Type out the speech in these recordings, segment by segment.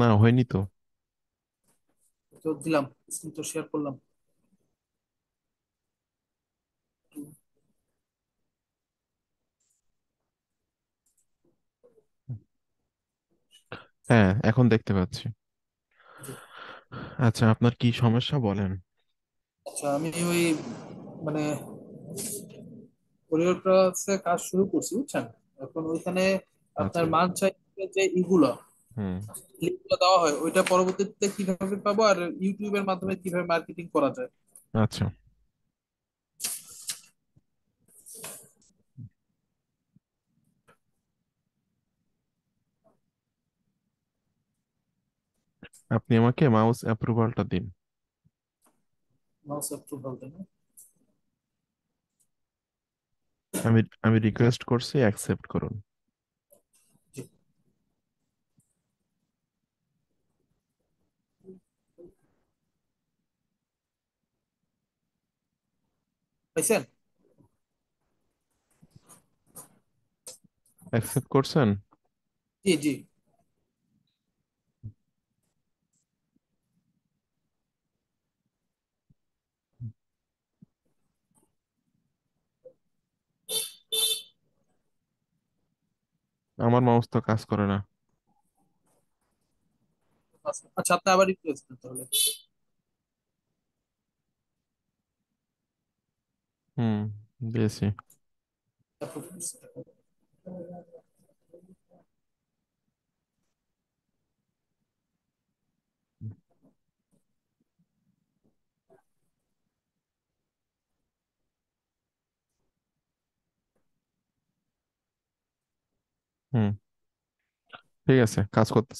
না হয়নি তো তো দিলাম স্ক্রিন তো শেয়ার করলাম হ্যাঁ এখন দেখতে পাচ্ছি আচ্ছা আপনার কি সমস্যা বলেন আচ্ছা আমি ওই মানে কোরিওগ্রাফে কাজ শুরু করছি বুঝছেন এখন ওইখানে আপনার আচ্ছা। মান চাই যে ইগুলা লিঙ্কগুলো দেওয়া হয় ওইটা পরবর্তীতে কিভাবে পাবো আর ইউটিউবের মাধ্যমে কিভাবে মার্কেটিং করা যায় আচ্ছা আপনি আমাকে মাউস অ্যাপ্রুভালটা দিন মাউস অ্যাপ্রুভাল আমি আমি রিকোয়েস্ট করছি অ্যাকসেপ্ট করুন পাইছেন অ্যাকসেপ্ট করছেন জি জি আমার মাউস তো কাজ করে না আচ্ছা আপনি আবার রিপ্লেস করতে হলে Hum, desse. Hum. Pega essa, casco outra.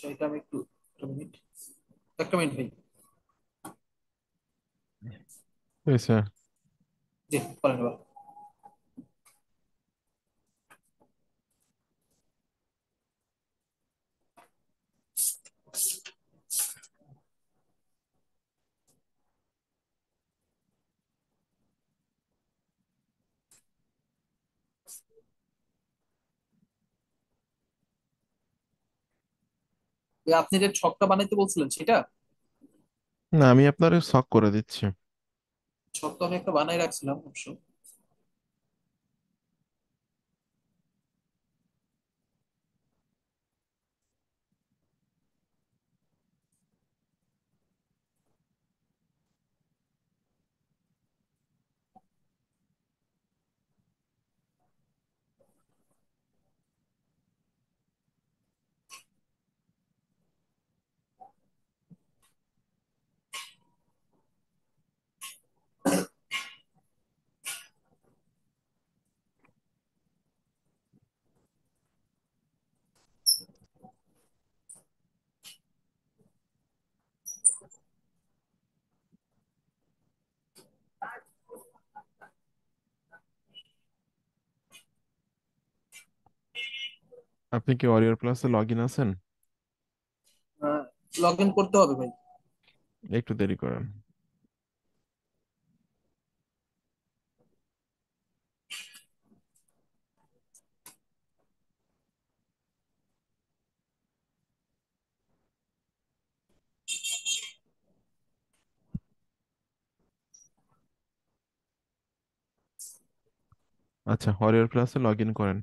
আচ্ছা এটা আমি একটু একটা মিনিট একটা মিনিট ভাই জি স্যার জি বলেন আপনি যে ছকটা বানাইতে বলছিলেন সেটা না আমি আপনার সক করে দিচ্ছি ছক তো আমি একটা বানাই রাখছিলাম অবশ্যই আপনি কি ওয়ারিয়র প্লাসে লগ ইন আছেন লগ হ্যাঁ, ইন করতে হবে ভাই একটু দেরি করেন আচ্ছা হরিয়ার প্লাসে লগ ইন করেন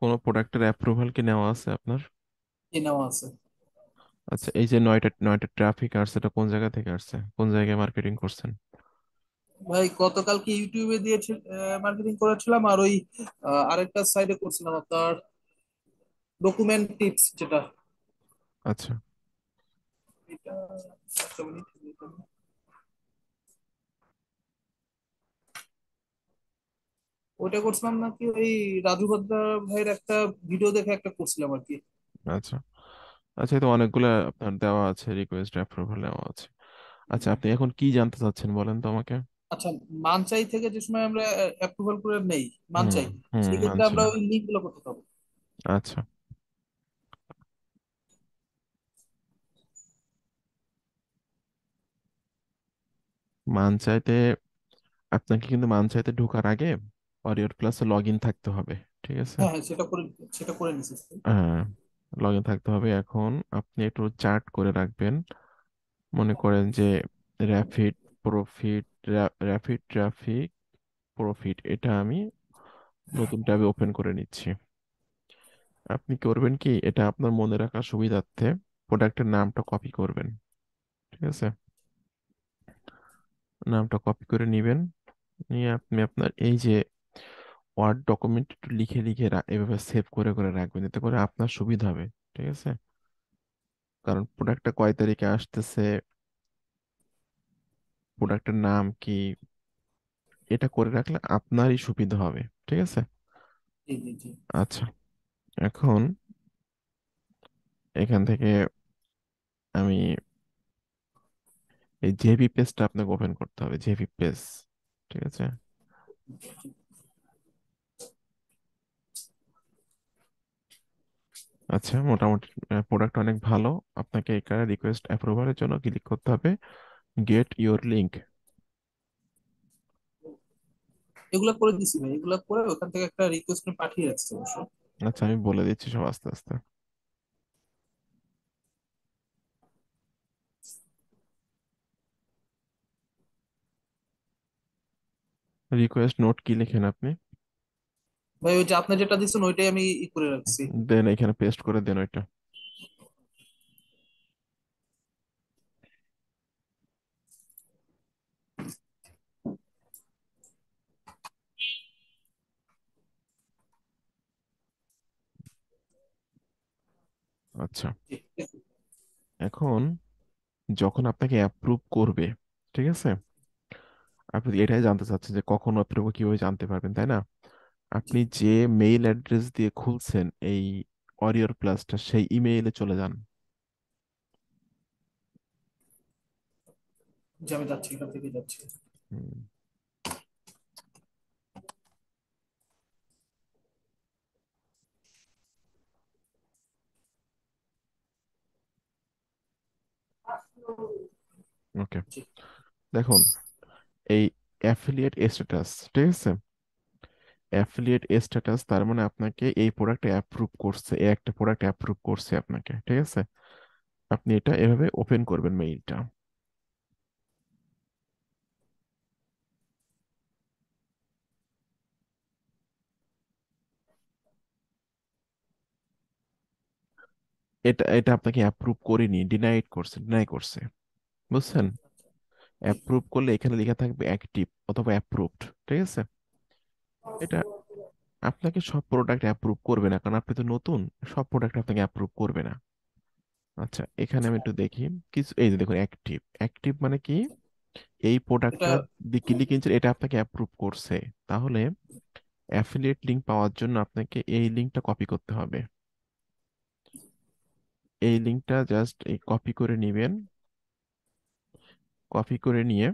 কোন প্রোডাক্টের অ্যাপ্রুভাল কি নেওয়া আছে আপনার কি নেওয়া আছে আচ্ছা এই যে নয়টা নয়টা ট্রাফিক আসছে এটা কোন জায়গা থেকে আসছে কোন জায়গায় মার্কেটিং করছেন ভাই কি ইউটিউবে দিয়ে মার্কেটিং করেছিলাম আর ওই আরেকটা সাইডে করছিলাম আপনার ডকুমেন্ট টিপস যেটা আচ্ছা এটা একটা আচ্ছা, আচ্ছা, মিনিট ওটা করছিলাম নাকি ওই রাজু ভদ্রা ভাইয়ের একটা ভিডিও দেখে একটা করছিলাম আর কি আচ্ছা আচ্ছা তো অনেকগুলো আপনার দেওয়া আছে রিকোয়েস্ট অ্যাপ্রুভাল দেওয়া আছে আচ্ছা আপনি এখন কি জানতে চাচ্ছেন বলেন তো আমাকে আচ্ছা মানচাই থেকে যে সময় আমরা অ্যাপ্রুভাল করে নেই মানচাই সেক্ষেত্রে আমরা ওই লিঙ্কগুলো করতে পারবো আচ্ছা মানচাইতে আপনাকে কিন্তু মানচাইতে ঢোকার আগে ওয়ারিয়র প্লাসে লগ ইন থাকতে হবে ঠিক আছে হ্যাঁ, হ্যাঁ সেটা করে সেটা করে নিছি হ্যাঁ লগ ইন থাকতে হবে এখন আপনি একটু চার্ট করে রাখবেন মনে করেন যে rapid profit rapid traffic profit এটা আমি নতুন ট্যাবে ওপেন করে নিচ্ছি আপনি করবেন কি এটা আপনার মনে রাখার সুবিধার্থে প্রোডাক্টের নামটা কপি করবেন ঠিক আছে নামটা কপি করে নেবেন নিয়ে আপনি আপনার এই যে ওয়ার্ড ডকুমেন্ট একটু লিখে লিখে এভাবে সেভ করে করে রাখবেন এতে করে আপনার সুবিধা হবে ঠিক আছে কারণ প্রোডাক্টটা কয় তারিখে আসতেছে প্রোডাক্টের নাম কি এটা করে রাখলে আপনারই সুবিধা হবে ঠিক আছে আচ্ছা এখন এখান থেকে আমি এই জেভি পেজটা আপনাকে ওপেন করতে হবে জেভি পেজ ঠিক আছে আচ্ছা মোটামুটি প্রোডাক্ট অনেক ভালো আপনাকে এখানে রিকোয়েস্ট অ্যাপ্রুভালের জন্য ক্লিক করতে হবে গেট ইওর লিংক এগুলো করে দিছি ভাই এগুলো করে ওখান থেকে একটা রিকোয়েস্ট পাঠিয়ে রাখছি অবশ্য আচ্ছা আমি বলে দিচ্ছি সব আস্তে আস্তে রিকোয়েস্ট নোট কি লেখেন আপনি ভাই ওই যে আপনি যেটা দিচ্ছেন ওইটাই আমি ই করে রাখছি দেন এখানে পেস্ট করে দেন ওইটা আচ্ছা এখন যখন আপনাকে অ্যাপ্রুভ করবে ঠিক আছে আপনি এটাই জানতে চাচ্ছেন যে কখন অ্যাপ্রুভ কিভাবে জানতে পারবেন তাই না আপনি যে মেইল অ্যাড্রেস দিয়ে খুলছেন এই অরিয়র প্লাসটা সেই ইমেইলে চলে যান যাচ্ছি এখান থেকে যাচ্ছি ওকে দেখুন এই অ্যাফিলিয়েট স্ট্যাটাস ঠিক আছে অ্যাফিলিয়েট স্ট্যাটাস তার মানে আপনাকে এই প্রোডাক্ট অ্যাপ্রুভ করছে এই একটা প্রোডাক্ট অ্যাপ্রুভ করছে আপনাকে ঠিক আছে আপনি এটা এভাবে ওপেন করবেন মেইলটা এটা এটা আপনাকে অ্যাপ্রুভ করেনি ডিনাইড করছে ডিনাই করছে বুঝছেন অ্যাপ্রুভ আচ্ছা। করলে এখানে লেখা থাকবে অ্যাক্টিভ অথবা অ্যাপ্রুভড ঠিক আছে এটা আপনাকে সব প্রোডাক্ট অ্যাপ্রুভ করবে না কারণ আপনি তো নতুন সব প্রোডাক্ট আপনাকে অ্যাপ্রুভ করবে না আচ্ছা এখানে আমি আচ্ছা। একটু দেখি কিছু এই যে দেখুন অ্যাক্টিভ অ্যাক্টিভ মানে কি এই প্রোডাক্টটা দিকিলি কিনছেন এটা আপনাকে অ্যাপ্রুভ করছে তাহলে অ্যাফিলিয়েট লিংক পাওয়ার জন্য আপনাকে এই লিংকটা কপি করতে হবে এই লিংকটা জাস্ট এই কপি করে নেবেন কপি করে নিয়ে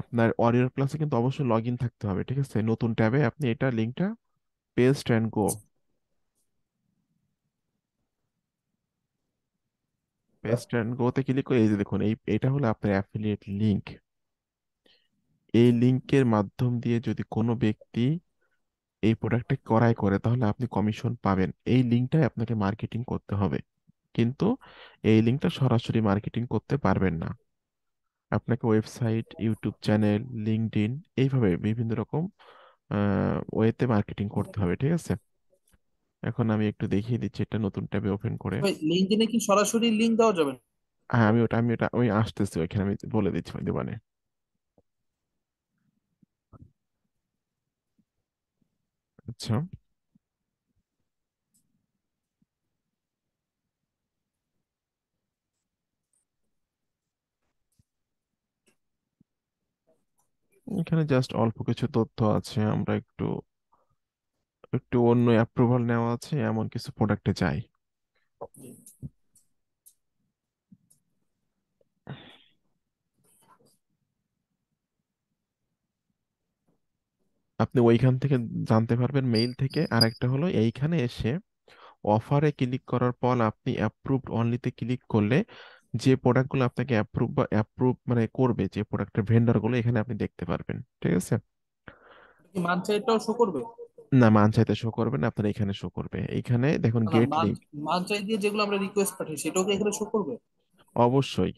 আপনার ওয়ারিয়র প্লাসে কিন্তু অবশ্যই লগ ইন থাকতে হবে ঠিক আছে নতুন ট্যাবে আপনি এটা লিঙ্কটা paste and go paste and গোতে ক্লিক করে এই যে দেখুন এই এটা হলো আপনার অ্যাফিলিয়েট লিঙ্ক এই লিঙ্কের মাধ্যম দিয়ে যদি কোনো ব্যক্তি এই প্রোডাক্টটা করাই করে তাহলে আপনি কমিশন পাবেন এই লিঙ্কটাই আপনাকে মার্কেটিং করতে হবে কিন্তু এই লিঙ্কটা সরাসরি মার্কেটিং করতে পারবেন না আপনাকে website YouTube channel LinkedIn এইভাবে বিভিন্ন রকম ওয়েতে মার্কেটিং করতে হবে ঠিক আছে এখন আমি একটু দেখিয়ে দিচ্ছি এটা নতুন ট্যাবে ওপেন করে লিঙ্কডইনে কি সরাসরি লিংক দেওয়া যাবে হ্যাঁ আমি ওটা আমি ওটা ওই আসতেছি ওইখানে আমি বলে দিচ্ছি দোকানে আচ্ছা এখানে জাস্ট অল্প কিছু তথ্য আছে আমরা একটু একটু অন্য অ্যাপ্রুভাল নেওয়া আছে এমন কিছু প্রোডাক্টে চাই আপনি ওইখান থেকে জানতে পারবেন মেইল থেকে আর একটা হলো এইখানে এসে অফারে ক্লিক করার পর আপনি অ্যাপ্রুভড অনলিতে ক্লিক করলে যে প্রোডাক্টগুলো আপনাকে অ্যাপ্রুভ বা অ্যাপ্রুভ মানে করবে যে প্রোডাক্টের ভেন্ডারগুলো এখানে আপনি দেখতে পারবেন ঠিক আছে মানচাইটাও শো করবে না মানচাইতে শো করবে না আপনার এখানে শো করবে এখানে দেখুন গেট লিংক মানচাই দিয়ে যেগুলো আমরা রিকোয়েস্ট পাঠাই সেটাও এখানে শো করবে অবশ্যই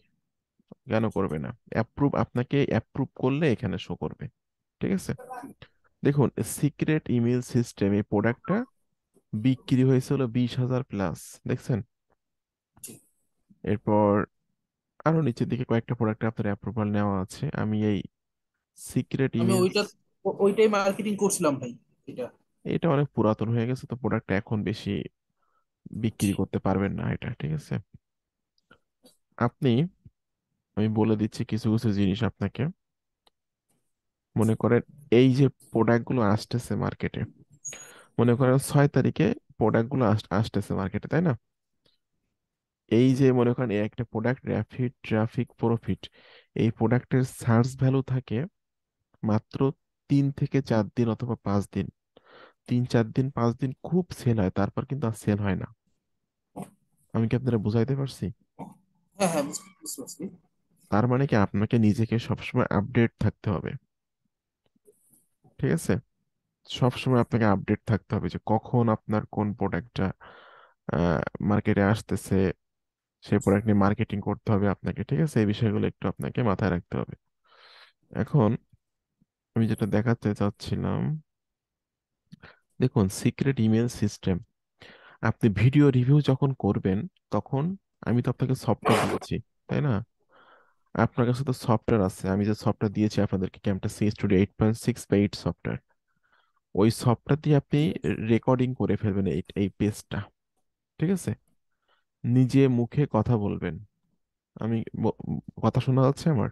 কেন করবে না অ্যাপ্রুভ আপনাকে অ্যাপ্রুভ করলে এখানে শো করবে ঠিক আছে দেখুন সিক্রেট ইমেল সিস্টেমে প্রোডাক্টটা বিক্রি হয়েছিল বিশ হাজার প্লাস দেখছেন এরপর আরো নিচের দিকে কয়েকটা প্রোডাক্ট আপনার অ্যাপ্রুভাল নেওয়া আছে আমি এই সিক্রেট আমি ইমেজ ওইটা ওইটাই মার্কেটিং করছিলাম ভাই এটা এটা অনেক পুরাতন হয়ে গেছে তো প্রোডাক্ট এখন বেশি বিক্রি করতে পারবেন না এটা ঠিক আছে আপনি আমি বলে দিচ্ছি কিছু কিছু জিনিস আপনাকে মনে করেন এই যে প্রোডাক্টগুলো আসতেছে মার্কেটে মনে করেন ছয় তারিখে প্রোডাক্টগুলো আসতেছে মার্কেটে তাই না এই যে মনে করেন এই একটা প্রোডাক্ট র্যাপিড ট্রাফিক প্রফিট এই প্রোডাক্টের সার্চ ভ্যালু থাকে মাত্র তিন থেকে চার দিন অথবা পাঁচ দিন তিন চার দিন পাঁচ দিন খুব সেল হয় তারপর কিন্তু আর সেল হয় না আমি কি আপনারা বুঝাইতে পারছি হ্যাঁ, হ্যাঁ, পারছি তার মানে কি আপনাকে নিজেকে সবসময় আপডেট থাকতে হবে ঠিক আছে সবসময় আপনাকে আপডেট থাকতে হবে যে কখন আপনার কোন প্রোডাক্টটা মার্কেটে আসতেছে সেই প্রোডাক্ট নিয়ে মার্কেটিং করতে হবে আপনাকে ঠিক আছে এই বিষয়গুলো একটু আপনাকে মাথায় রাখতে হবে এখন আমি যেটা দেখাতে চাচ্ছিলাম দেখুন সিক্রেট ইমেল সিস্টেম আপনি ভিডিও রিভিউ যখন করবেন তখন আমি তো আপনাকে সফটওয়্যার দিয়েছি তাই না আপনার কাছে তো সফটওয়্যার আছে আমি যে সফটওয়্যার দিয়েছি আপনাদেরকে ক্যাম্পটা সি স্টুডিও এইট পয়েন্ট সিক্স বা এইট সফটওয়্যার ওই সফটওয়্যার দিয়ে আপনি রেকর্ডিং করে ফেলবেন এই এই পেজটা ঠিক আছে নিজে মুখে কথা বলবেন আমি কথা শোনা যাচ্ছে আমার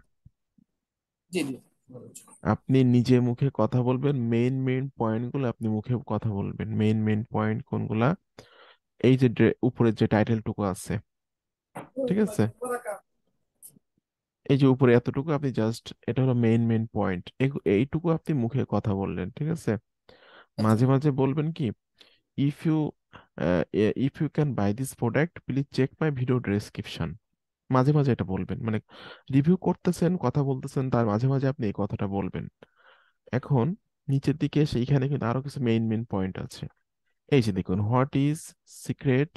আপনি নিজে মুখে কথা বলবেন মেইন মেইন পয়েন্টগুলো আপনি মুখে কথা বলবেন মেইন মেইন পয়েন্ট কোনগুলা এই যে উপরের যে টাইটেলটুকু আছে ঠিক আছে এই যে উপরে এতটুকু আপনি জাস্ট এটা হলো মেইন মেইন পয়েন্ট এইটুকু আপনি মুখে কথা বললেন ঠিক আছে আচ্ছা। মাঝে মাঝে বলবেন কি if you if you can buy this product product check check video video মাঝে মাঝে এটা বলবেন মানে রিভিউ করতেছেন কথা বলতেছেন তার মাঝে মাঝে আপনি এই কথাটা বলবেন এখন নিচের দিকে সেইখানে কিন্তু আরো কিছু মেইন মেইন পয়েন্ট আছে এই যে দেখুন হোয়াট ইজ সিক্রেট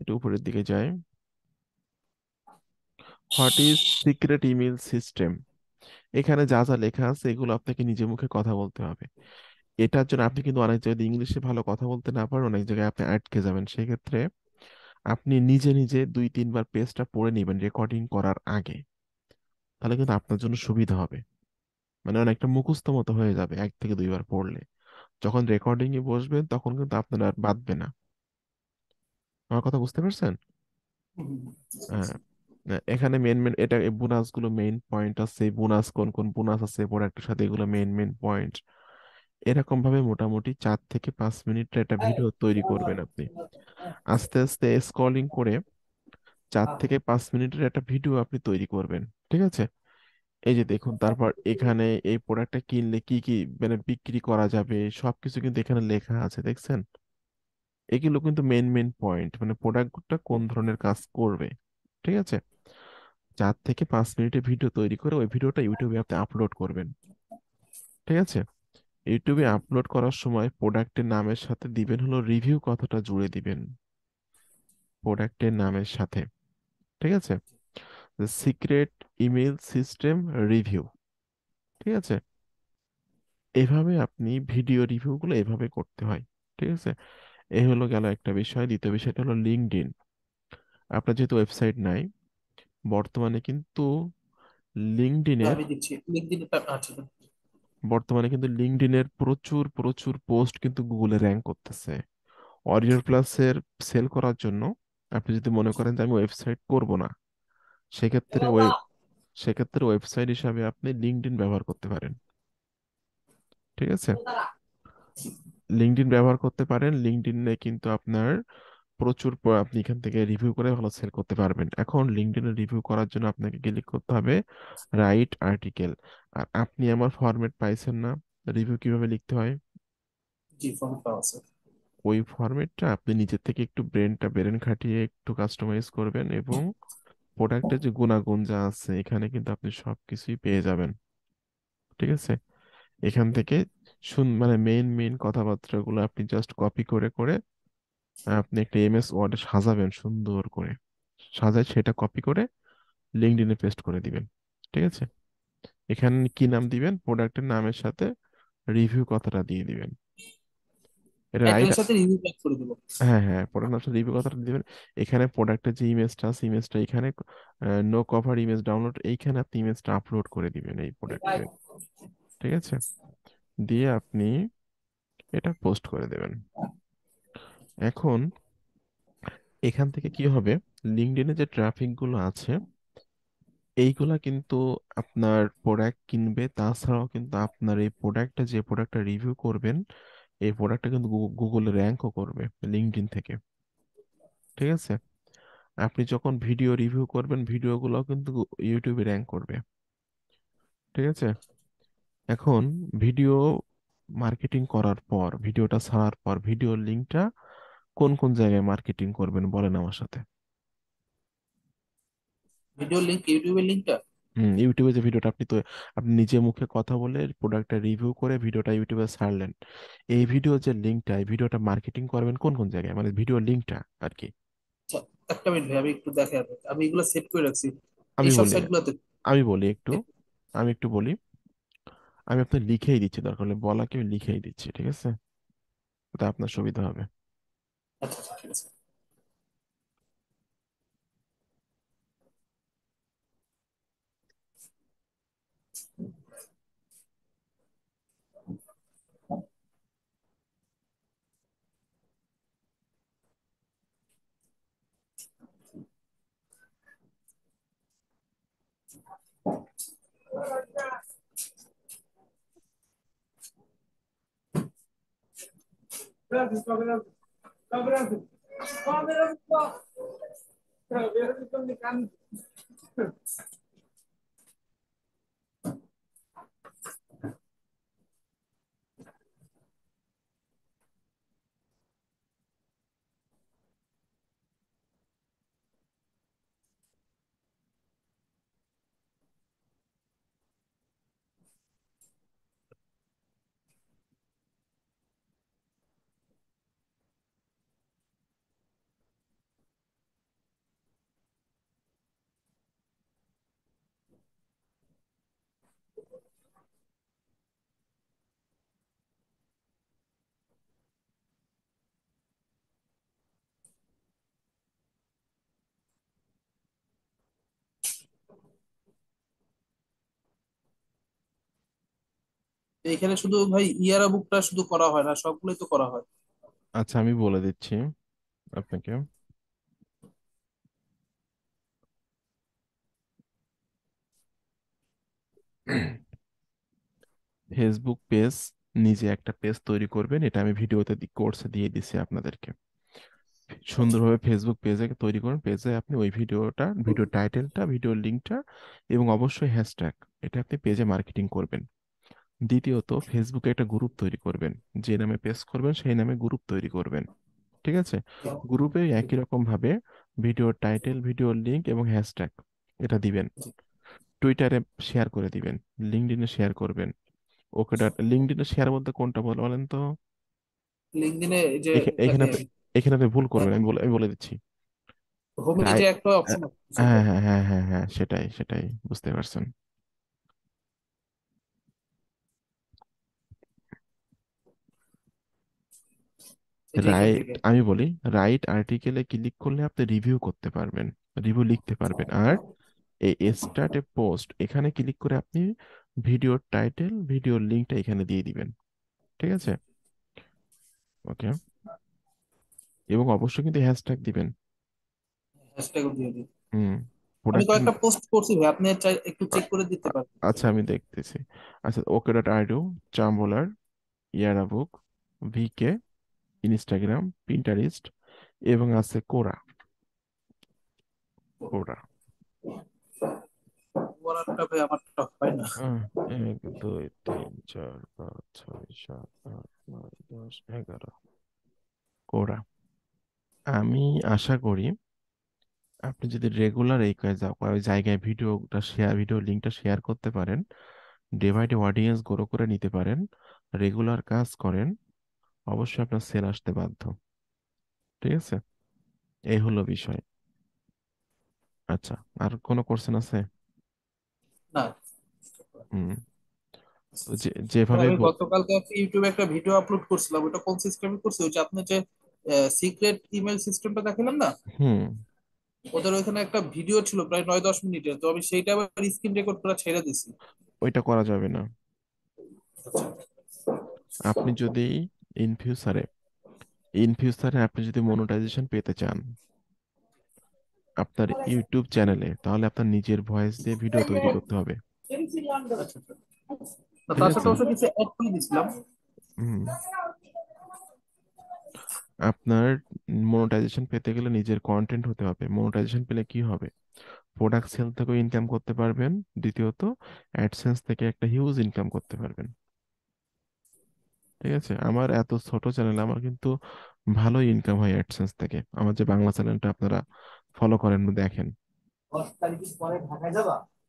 এটা উপরের দিকে যায় what is secret email system এখানে যা যা লেখা আছে এগুলো আপনাকে নিজে মুখে কথা বলতে হবে এটার জন্য আপনি কিন্তু অনেক জায়গায় ইংলিশে ভালো কথা বলতে না পারেন অনেক জায়গায় আপনি আটকে যাবেন সেক্ষেত্রে আপনি নিজে নিজে দুই তিনবার পেজটা পড়ে নেবেন রেকর্ডিং করার আগে তাহলে কিন্তু আপনার জন্য সুবিধা হবে মানে অনেকটা মুখস্থ মতো হয়ে যাবে এক থেকে দুইবার পড়লে যখন রেকর্ডিং এ বসবেন তখন কিন্তু আপনার আর বাঁধবে না আমার কথা বুঝতে পারছেন হ্যাঁ এখানে মেন মেন এটা বোনাস গুলো মেইন পয়েন্ট আছে বোনাস কোন কোন বোনাস আছে একটা সাথে এগুলো মেইন মেইন পয়েন্ট এরকম ভাবে মোটামুটি চার থেকে পাঁচ মিনিটের একটা ভিডিও তৈরি হ্যাঁ, করবেন হ্যাঁ, আপনি হ্যাঁ, আস্তে আস্তে স্ক্রলিং করে চার থেকে পাঁচ মিনিটের একটা ভিডিও আপনি তৈরি করবেন ঠিক আছে এই যে দেখুন তারপর এখানে এই প্রোডাক্টটা কিনলে কি কি মানে বিক্রি করা যাবে সবকিছু কিন্তু এখানে লেখা আছে দেখছেন এগুলো কিন্তু মেন মেন পয়েন্ট মানে প্রোডাক্টটা কোন ধরনের কাজ করবে ঠিক আছে চার থেকে পাঁচ মিনিটের ভিডিও তৈরি করে ওই ভিডিওটা ইউটিউবে আপনি আপলোড করবেন ঠিক আছে ইউটিউবে আপলোড করার সময় প্রোডাক্টের নামের সাথে দিবেন হলো রিভিউ কথাটা জুড়ে দিবেন প্রোডাক্টের নামের সাথে ঠিক আছে সিক্রেট ইমেল সিস্টেম রিভিউ ঠিক আছে এভাবে আপনি ভিডিও রিভিউগুলো এভাবে করতে হয় ঠিক আছে এ হলো গেল একটা বিষয় দ্বিতীয় বিষয়টা হলো লিঙ্কড ইন আপনার যেহেতু ওয়েবসাইট নাই বর্তমানে কিন্তু লিঙ্কড ইনে বর্তমানে কিন্তু এর প্রচুর প্রচুর পোস্ট কিন্তু গুগলে র্যাঙ্ক করতেছে প্লাস প্লাসের সেল করার জন্য আপনি যদি মনে করেন যে আমি ওয়েবসাইট করব না সেক্ষেত্রে সেক্ষেত্রে ওয়েবসাইট হিসাবে আপনি লিঙ্কডিন ব্যবহার করতে পারেন ঠিক আছে লিঙ্কডিন ব্যবহার করতে পারেন লিঙ্কডিনে কিন্তু আপনার প্রচুর আপনি এখান থেকে রিভিউ করে ভালো সেল করতে পারবেন এখন লিঙ্কডইনে রিভিউ করার জন্য আপনাকে ক্লিক করতে হবে রাইট আর্টিকেল আর আপনি আমার ফরম্যাট পাইছেন না রিভিউ কিভাবে লিখতে হয় ওই ফরম্যাটটা আপনি নিজের থেকে একটু ব্রেনটা ব্রেন খাটিয়ে একটু কাস্টমাইজ করবেন এবং প্রোডাক্টের যে গুণাগুণ যা আছে এখানে কিন্তু আপনি সব কিছুই পেয়ে যাবেন ঠিক আছে এখান থেকে শুন মানে মেইন মেইন কথাবার্তাগুলো আপনি জাস্ট কপি করে করে আপনি একটা এমএস ওয়ার্ডে সাজাবেন সুন্দর করে সাজায় সেটা কপি করে লিঙ্কডইনে পেস্ট করে দিবেন ঠিক আছে এখানে কি নাম দিবেন প্রোডাক্টের নামের সাথে রিভিউ কথাটা দিয়ে দিবেন এটা রাইট সাথে রিভিউ করে দিব হ্যাঁ হ্যাঁ প্রোডাক্টের সাথে রিভিউ কথাটা দিবেন এখানে প্রোডাক্টের যে ইমেজটা আছে ইমেজটা এখানে নো কভার ইমেজ ডাউনলোড এইখানে আপনি ইমেজটা আপলোড করে দিবেন এই প্রোডাক্টে ঠিক আছে দিয়ে আপনি এটা পোস্ট করে দেবেন এখন এখান থেকে কি হবে লিঙ্কডইনে যে ট্রাফিক গুলো আছে এইগুলা কিন্তু আপনার প্রোডাক্ট কিনবে তাছাড়াও কিন্তু আপনার এই প্রোডাক্টটা যে প্রোডাক্টটা রিভিউ করবেন এই প্রোডাক্টটা কিন্তু গুগলে র্যাঙ্কও করবে লিঙ্কডইন থেকে ঠিক আছে আপনি যখন ভিডিও রিভিউ করবেন ভিডিওগুলোও কিন্তু ইউটিউবে র্যাঙ্ক করবে ঠিক আছে এখন ভিডিও মার্কেটিং করার পর ভিডিওটা ছাড়ার পর ভিডিও লিঙ্কটা কোন কোন জায়গায় মার্কেটিং করবেন বলেন আমার সাথে ভিডিও লিংক ইউটিউবের লিংকটা হুম ইউটিউবে যে ভিডিওটা আপনি তো আপনি নিজে মুখে কথা বলে প্রোডাক্টটা রিভিউ করে ভিডিওটা ইউটিউবে ছাড়লেন এই ভিডিও যে লিংকটা এই ভিডিওটা মার্কেটিং করবেন কোন কোন জায়গায় মানে ভিডিও লিংকটা আর কি আচ্ছা, একটা মিনিট ভাই, আমি একটু দেখে আমি এগুলো সেট করে রাখছি আমি এইসব বলি সাইটগুলোতে আমি বলি একটু আমি একটু বলি আমি আপনার লিখেই দিচ্ছি দরকার হলে বলাকে লিখেই দিচ্ছি ঠিক আছে তা আপনার সুবিধা হবে আচ্ছা আচ্ছা Dobrado. Câmera do copo. Câmera do এখানে শুধু ভাই ইয়ারা বুকটা শুধু করা হয় না সবগুলোই তো করা হয় আচ্ছা আমি বলে দিচ্ছি আপনাকে ফেসবুক পেজ নিজে একটা পেজ তৈরি করবেন এটা আমি ভিডিওতে কোর্সে দিয়ে দিছি আপনাদেরকে আচ্ছা। সুন্দরভাবে ফেসবুক পেজে তৈরি করুন পেজে আপনি ওই ভিডিওটা ভিডিও টাইটেলটা ভিডিও লিঙ্কটা এবং অবশ্যই হ্যাশট্যাগ এটা আপনি পেজে মার্কেটিং করবেন দ্বিতীয়ত ফেসবুকে একটা গ্রুপ তৈরি করবেন যে নামে পেজ করবেন সেই নামে গ্রুপ তৈরি করবেন ঠিক আছে গ্রুপে একই রকম ভাবে ভিডিও টাইটেল ভিডিও লিঙ্ক এবং হ্যাশট্যাগ এটা দিবেন টুইটারে শেয়ার করে দিবেন এ শেয়ার করবেন ওকে ডট লিঙ্কডিনে শেয়ার বলতে কোনটা বল বলেন তো যে এখানে এখানে আপনি ভুল করবেন হ্যাঁ। আমি বলে আমি বলে দিচ্ছি হোম একটা অপশন হ্যাঁ, হ্যাঁ হ্যাঁ হ্যাঁ হ্যাঁ হ্যাঁ সেটাই সেটাই বুঝতে পারছেন রাইট আমি বলি রাইট আর্টিকেলে ক্লিক করলে আপনি রিভিউ করতে পারবেন রিভিউ লিখতে পারবেন আর এই স্টার্ট এ পোস্ট এখানে ক্লিক করে আপনি ভিডিওর টাইটেল ভিডিওর লিঙ্কটা এখানে দিয়ে দিবেন ঠিক আছে ওকে এবং অবশ্যই কিন্তু হ্যাশট্যাগ দিবেন হ্যাশট্যাগও দিয়ে দিন হুম আমি কয়েকটা পোস্ট করছি ভাই আপনি একটু চেক করে দিতে পারেন আচ্ছা আমি দেখতেছি আচ্ছা ওকে ডট আইডো চাম্বোলার ইয়ারা বুক ভিকে ইনস্টাগ্রাম পিন্টারিস্ট এবং আছে কোরা কোরা আমি আশা করি আপনি যদি রেগুলার এই জায়গায় ভিডিওটা শেয়ার ভিডিও লিঙ্কটা শেয়ার করতে পারেন day by day audience grow করে নিতে পারেন রেগুলার কাজ করেন অবশ্যই আপনার সেল আসতে বাধ্য ঠিক আছে এই হলো বিষয় আচ্ছা আর কোনো কোশ্চেন আছে না হুম তো যেভাবে আমি গতকালকে একটা ইউটিউবে একটা ভিডিও আপলোড করছিলাম ওটা কোন সিস্টেমে করছে ওই যে আপনি যে সিক্রেট ইমেল সিস্টেমটা দেখালাম না হুম ওদের ওখানে একটা ভিডিও ছিল প্রায় নয় দশ মিনিটের তো আমি সেইটা আবার স্ক্রিন রেকর্ড করে ছেড়ে দিছি ওইটা করা যাবে না আচ্ছা। আপনি যদি ইনফিউসারে ইনফিউসারে আপনি যদি মনোটাইজেশন পেতে চান আপনার ইউটিউব চ্যানেলে তাহলে আপনার নিজের ভয়েস দিয়ে ভিডিও তৈরি করতে হবে আপনার মনোটাইজেশন পেতে গেলে নিজের কন্টেন্ট হতে হবে মনোটাইজেশন পেলে কি হবে প্রোডাক্ট সেল থেকে ইনকাম করতে পারবেন দ্বিতীয়ত অ্যাডসেন্স থেকে একটা হিউজ ইনকাম করতে পারবেন ঠিক আছে আমার এত ছোট চ্যানেল আমার কিন্তু ভালো ইনকাম হয় অ্যাডসেন্স থেকে আমার যে বাংলা চ্যানেলটা আপনারা ফলো করেন দেখেন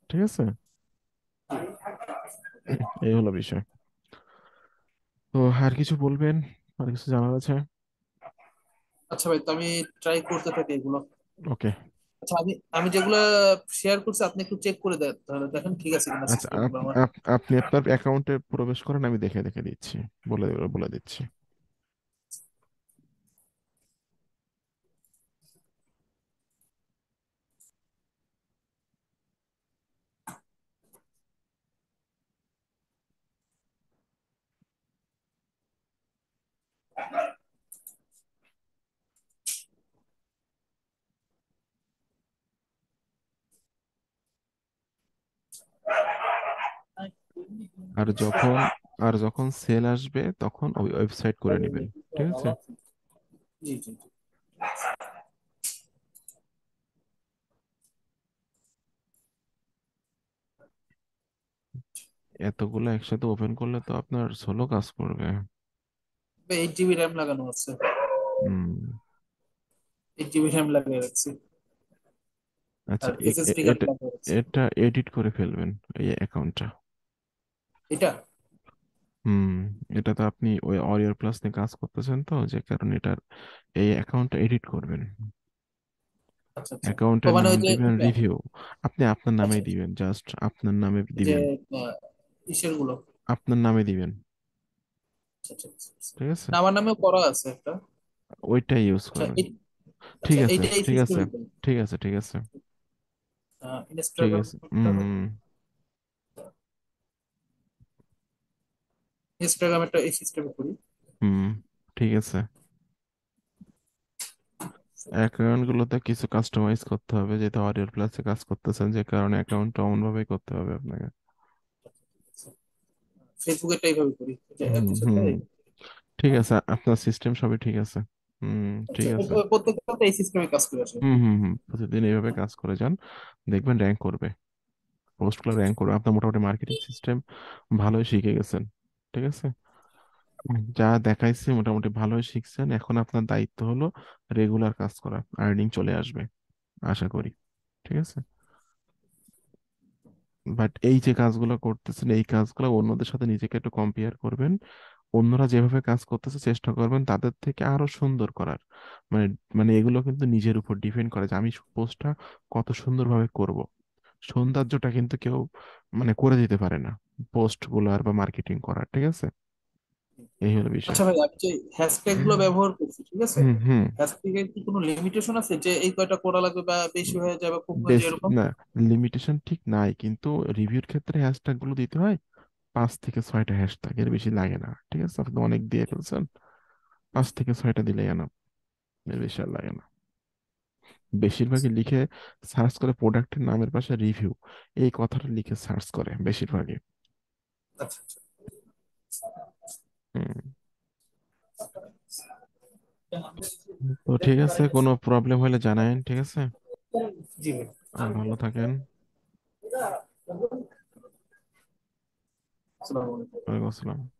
ঠিক আছে এই হলো বিষয় তো আর কিছু বলবেন আর কিছু জানার আছে আচ্ছা ভাই তো আমি ট্রাই করতে থাকি এগুলো ওকে আচ্ছা আমি আমি যেগুলো শেয়ার করছি আপনি একটু চেক করে দেখেন ঠিক আছে কিনা আচ্ছা আপনি আপনার অ্যাকাউন্টে প্রবেশ করেন আমি দেখে দেখে দিচ্ছি বলে বলে দিচ্ছি আর যখন আর যখন সেল আসবে তখন ওই ওয়েবসাইট করে নেবেন ঠিক আছে এতগুলো একসাথে ওপেন করলে তো আপনার সোলো কাজ করবে এইট জিবি র্যাম লাগানো আছে এইট জিবি র্যাম লাগিয়ে রাখছি আচ্ছা, এটা এডিট করে ফেলবেন এই অ্যাকাউন্টটা এটা হুম এটা তো আপনি ওই অরিয়ার প্লাস নিয়ে কাজ করতেছেন তো যে কারণ এটার এই অ্যাকাউন্টটা এডিট করবেন অ্যাকাউন্টের আচ্ছা, আচ্ছা। মানে নাম দিবেন রিভিউ আপনি আপনার নামে দিবেন জাস্ট আপনার নামে দিবেন আপনার নামে দিবেন আচ্ছা, ঠিক আছে আচ্ছা, আচ্ছা। আমার নামেও করা আছে একটা ওইটাই ইউজ করবেন ঠিক আছে ঠিক আছে ঠিক আছে ঠিক আছে ঠিক আছে হুম ইনস্টাগ্রাম একটা এই সিস্টেমে করি হুম ঠিক আছে অ্যাকাউন্ট গুলোতে কিছু কাস্টমাইজ করতে হবে যেহেতু অডিও প্লাসে কাজ করতেছেন যে কারণে অ্যাকাউন্টটা অমন ভাবে করতে হবে আপনাকে ফেসবুকে তো এইভাবে করি ঠিক আছে আপনার সিস্টেম সবই ঠিক আছে আচ্ছা, ঠিক আছে প্রতিদিন এইভাবে কাজ করে যান দেখবেন র্যাঙ্ক করবে পোস্টগুলো র্যাঙ্ক করবে আপনার মোটামুটি মার্কেটিং সিস্টেম ভালোই শিখে গেছেন ঠিক আছে যা দেখাইছে মোটামুটি ভালোই শিখছেন এখন আপনার দায়িত্ব হলো রেগুলার কাজ করা আর্নিং চলে আসবে আশা করি ঠিক আছে বাট এই যে কাজগুলো করতেছেন এই কাজগুলো অন্যদের সাথে নিজেকে একটু কম্পেয়ার করবেন অন্যরা যেভাবে কাজ করতেছে চেষ্টা করবেন তাদের থেকে আরো সুন্দর করার মানে মানে এগুলো কিন্তু নিজের উপর ডিপেন্ড করে যে আমি পোস্টটা কত সুন্দরভাবে করব সৌন্দর্যটা কিন্তু কেউ মানে করে দিতে পারে না পোস্ট গুলো আর বা মার্কেটিং করার ঠিক আছে এই হলো বিষয় আচ্ছা ভাই আমি যে হ্যাশট্যাগ গুলো ব্যবহার করছি ঠিক আছে হ্যাশট্যাগ এর কি কোনো লিমিটেশন আছে যে এই কয়টা করা লাগবে বা বেশি হয়ে যাবে কম হয়ে যাবে এরকম না লিমিটেশন ঠিক নাই কিন্তু রিভিউর ক্ষেত্রে হ্যাশট্যাগ গুলো দিতে হয় পাঁচ থেকে ছয়টা হ্যাশট্যাগ এর বেশি লাগে না ঠিক আছে আপনি অনেক দিয়ে ফেলছেন পাঁচ থেকে ছয়টা দিলে না এর বেশি আর লাগে না বেশিরভাগই লিখে সার্চ করে প্রোডাক্টের নামের পাশে রিভিউ এই কথাটা লিখে সার্চ করে বেশিরভাগই আচ্ছা আচ্ছা তো ঠিক আছে কোনো প্রবলেম হলে জানায়েন ঠিক আছে আর ভালো থাকেন ওয়ালাইকুম আসসালাম